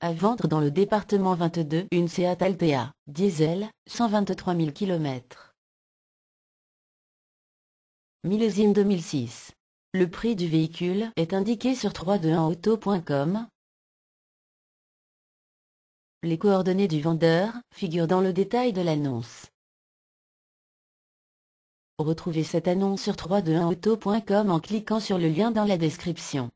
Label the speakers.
Speaker 1: À vendre dans le département 22 une Seat Altea, diesel, 123 000 km. Millésime 2006. Le prix du véhicule est indiqué sur 321auto.com. Les coordonnées du vendeur figurent dans le détail de l'annonce. Retrouvez cette annonce sur 321auto.com en cliquant sur le lien dans la description.